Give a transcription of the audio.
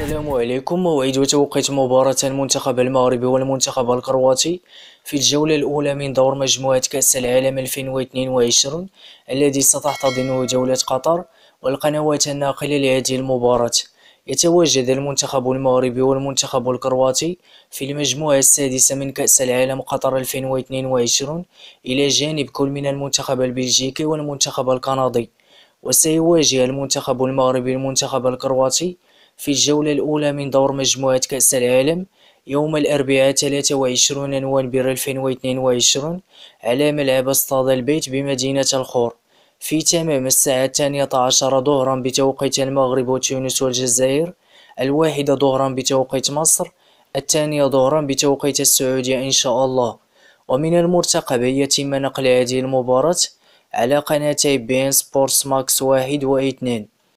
السلام عليكم موعد وتوقيت مباراة المنتخب المغربي والمنتخب الكرواتي في الجولة الأولى من دور مجموعة كأس العالم 2022 الذي ستحتضنه دولة قطر والقنوات الناقلة لهذه المباراة يتواجد المنتخب المغربي والمنتخب الكرواتي في المجموعة السادسة من كأس العالم قطر 2022 إلى جانب كل من المنتخب البلجيكي والمنتخب الكندي وسيواجه المنتخب المغربي المنتخب الكرواتي في الجولة الأولى من دور مجموعة كأس العالم يوم الأربعاء 23 نوفمبر 2022 على ملعب استاد البيت بمدينة الخور في تمام الساعة الثانية عشر ظهرا بتوقيت المغرب وتونس والجزائر الواحدة ظهرا بتوقيت مصر الثانية ظهرا بتوقيت السعودية إن شاء الله ومن المرتقب يتم نقل هذه المباراة على قناتي بين سبورتس ماكس واحد واثنين